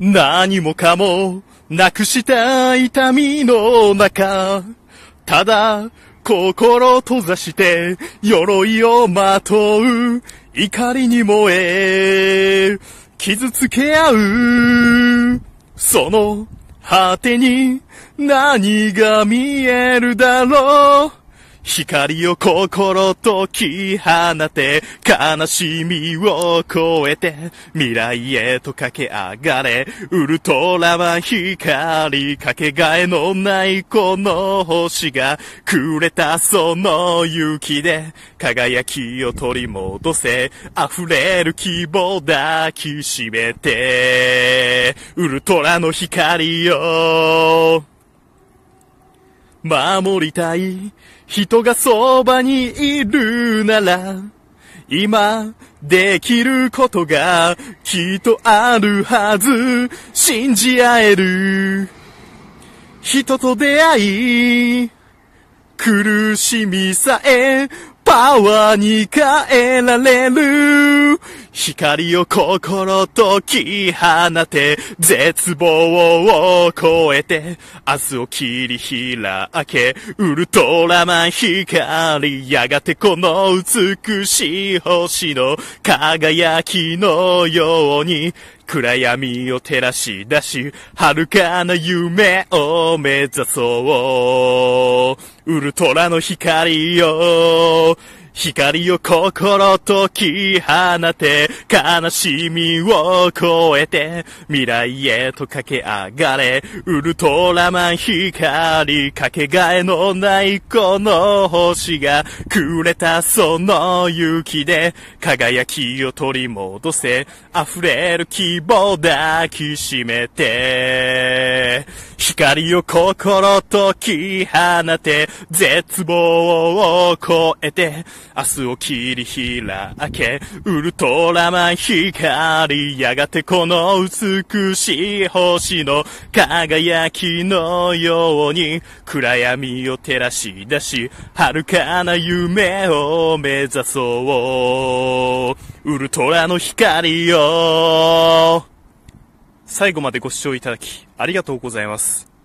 何もかもなくした痛みの中、ただ心閉ざして鎧をまとう怒りに燃え、傷つけ合う。その果てに何が見えるだろう光を心と解き放て、悲しみを超えて、未来へと駆け上がれ、ウルトラは光、かけがえのないこの星が、くれたその勇気で、輝きを取り戻せ、溢れる希望抱きしめて、ウルトラの光よ。守りたい人がそばにいるなら今できることがきっとあるはず信じ合える人と出会い苦しみさえパワーに変えられる光を心解き放て、絶望を超えて、明日を切り開け、ウルトラマン光、やがてこの美しい星の輝きのように、暗闇を照らし出し、遥かな夢を目指そう。ウルトラの光よ。光を心とき放て、悲しみを超えて、未来へと駆け上がれ、ウルトラマン光、かけがえのないこの星が、くれたその勇気で、輝きを取り戻せ、溢れる希望抱きしめて、光を心とき放て、絶望を超えて、明日を切り開け、ウルトラマン光、やがてこの美しい星の輝きのように、暗闇を照らし出し、遥かな夢を目指そう。ウルトラの光を、最後までご視聴いただき、ありがとうございます。